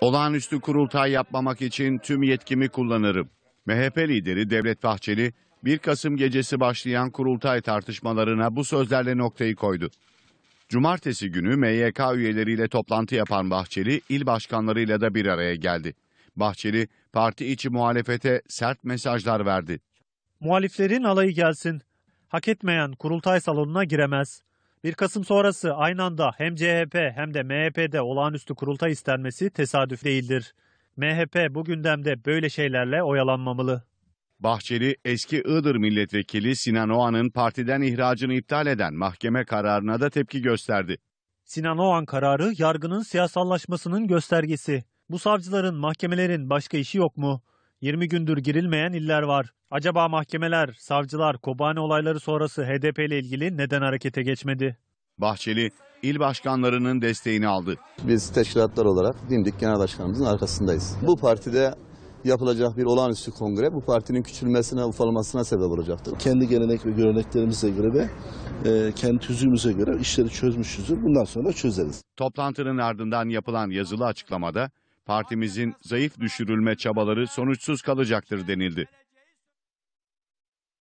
Olağanüstü kurultay yapmamak için tüm yetkimi kullanırım. MHP lideri Devlet Bahçeli 1 Kasım gecesi başlayan kurultay tartışmalarına bu sözlerle noktayı koydu. Cumartesi günü MYK üyeleriyle toplantı yapan Bahçeli, il başkanlarıyla da bir araya geldi. Bahçeli, parti içi muhalefete sert mesajlar verdi. Muhaliflerin alayı gelsin. Hak etmeyen kurultay salonuna giremez. 1 Kasım sonrası aynı anda hem CHP hem de MHP'de olağanüstü kurulta istenmesi tesadüf değildir. MHP bu gündemde böyle şeylerle oyalanmamalı. Bahçeli, eski Iğdır milletvekili Sinan Oğan'ın partiden ihracını iptal eden mahkeme kararına da tepki gösterdi. Sinan Oğan kararı yargının siyasallaşmasının göstergesi. Bu savcıların, mahkemelerin başka işi yok mu? 20 gündür girilmeyen iller var. Acaba mahkemeler, savcılar Kobani olayları sonrası HDP ile ilgili neden harekete geçmedi? Bahçeli, il başkanlarının desteğini aldı. Biz teşkilatlar olarak dimdik genel başkanımızın arkasındayız. Bu partide yapılacak bir olağanüstü kongre bu partinin küçülmesine, ufalmasına sebep olacaktır. Kendi gelenek ve göreneklerimize göre ve e, kendi tüzüğümüze göre işleri çözmüşüzdür. Bundan sonra çözeriz. Toplantının ardından yapılan yazılı açıklamada partimizin zayıf düşürülme çabaları sonuçsuz kalacaktır denildi.